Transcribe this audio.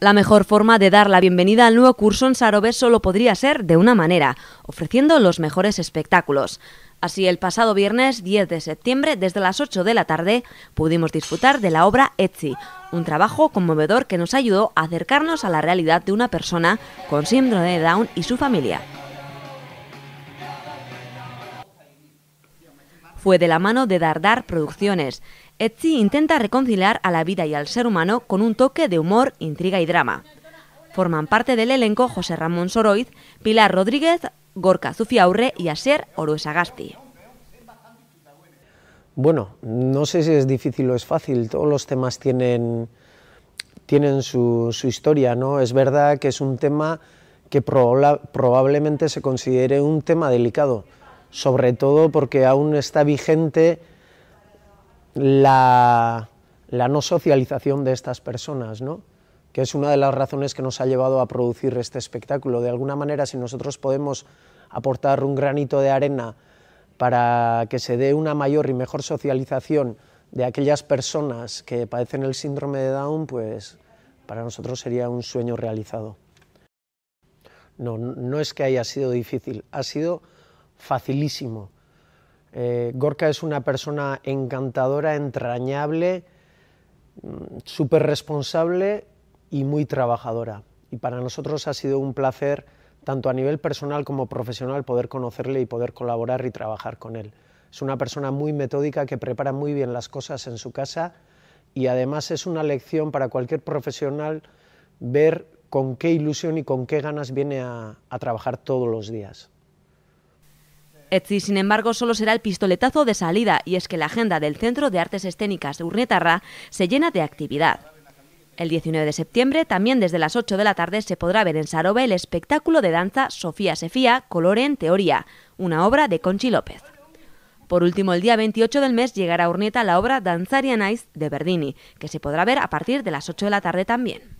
La mejor forma de dar la bienvenida al nuevo curso en Sarové solo podría ser de una manera, ofreciendo los mejores espectáculos. Así, el pasado viernes 10 de septiembre, desde las 8 de la tarde, pudimos disfrutar de la obra Etsy, un trabajo conmovedor que nos ayudó a acercarnos a la realidad de una persona con síndrome de Down y su familia. fue de la mano de Dardar Producciones. Etsy intenta reconciliar a la vida y al ser humano con un toque de humor, intriga y drama. Forman parte del elenco José Ramón Soroiz, Pilar Rodríguez, Gorka Zufiaurre y Asier Oruesagasti. Bueno, no sé si es difícil o es fácil, todos los temas tienen, tienen su, historia, ¿no? Es verdad que es un tema que probablemente se considere un tema delicado, sobre todo porque aún está vigente la, la no socialización de estas personas, ¿no? que es una de las razones que nos ha llevado a producir este espectáculo. De alguna manera, si nosotros podemos aportar un granito de arena para que se dé una mayor y mejor socialización de aquellas personas que padecen el síndrome de Down, pues para nosotros sería un sueño realizado. No, no es que haya sido difícil, ha sido facilísimo. Eh, Gorka es una persona encantadora, entrañable, mm, súper responsable y muy trabajadora. Y para nosotros ha sido un placer, tanto a nivel personal como profesional, poder conocerle y poder colaborar y trabajar con él. Es una persona muy metódica que prepara muy bien las cosas en su casa y además es una lección para cualquier profesional ver con qué ilusión y con qué ganas viene a trabajar todos los días. Etsy, sin embargo, solo será el pistoletazo de salida y es que la agenda del Centro de Artes Escénicas de Urnietarra se llena de actividad. El 19 de septiembre, también desde las 8 de la tarde, se podrá ver en Sarobe el espectáculo de danza Sofía Sefía, Color en Teoría, una obra de Conchi López. Por último, el día 28 del mes llegará a Urnieta la obra Danzaria Nice de Berdini, que se podrá ver a partir de las 8 de la tarde también.